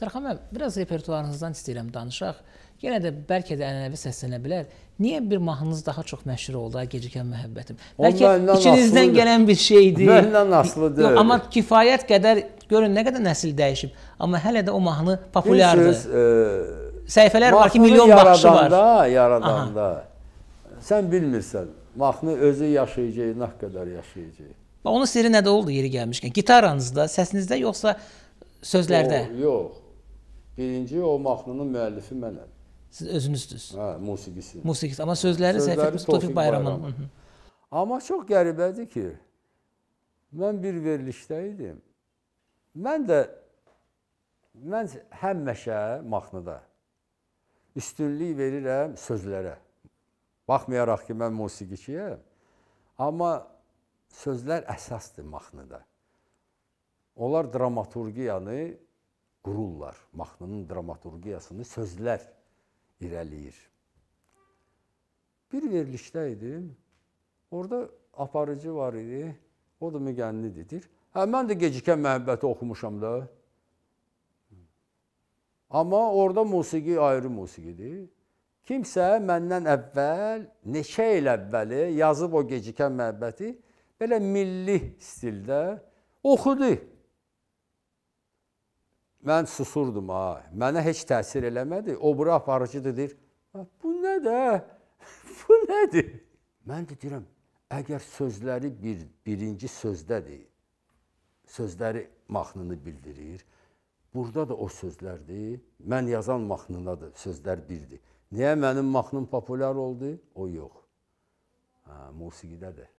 Sərxan müəllim, biraz repertuarınızdan istəyirəm danışaq. Yenə də bəlkə də ənənəvi səslənə bilər. Niyə bir mahnınız daha çox məşhur oldu, Gecikən məhəbbətim? Bəlkə içinizdən gələn bir şeydir. Məndən asılıdır. Amma kifayət qədər görün nə qədər nəsil dəyişib, amma hələ də o mahnı populyardır. Bilirsiniz, e, səhifələr var ki, milyon baxışı var. Yaradanda, yaradanda. Aha. Sən bilmirsən, mahnı özü yaşayacaq, nə qədər yaşayacaq. Bax onun sirri nədə oldu yeri gəlmişkən? Gitaranızda, səsinizdə yoxsa sözlərdə? O, yox. Birinci o mahnının müəllifi mənəm. Siz özünüzdüz. Hə, musiqisi. Musiqisi, amma sözləri Seyfi Tofiq Bayramın. Amma çox qəribədir ki, mən bir verilişdə idim. Mən də mən həmişə mahnıda üstünlük verirəm sözlərə. Baxmayaraq ki, mən musiqiçiyəm, amma sözlər əsasdır mahnıda. Onlar dramaturgiyanı qururlar. Mahnının dramaturgiyasını sözlər irəliyir. Bir verilişdə idim. Orda aparıcı var idi. O da müğənnidir. Hə mən də gecikən məhəbbəti oxumuşam da. Amma orada musiqi ayrı musiqidir. Kimsə məndən əvvəl neçə il əvvəli yazıb o gecikən məhəbbəti belə milli stildə oxudu. Mən susurdum ha. Mənə heç təsir eləmədi. O bura aparıcıdır deyir. Bu nədir? Bu nədir? Mən də deyirəm, əgər sözləri bir birinci sözdədir. Sözləri mahnını bildirir. Burada da o sözlərdir. Mən yazan mahnındadır, sözlər birdir. Niyə mənim mahnım populyar oldu? O yox. Hə, musiqidə də.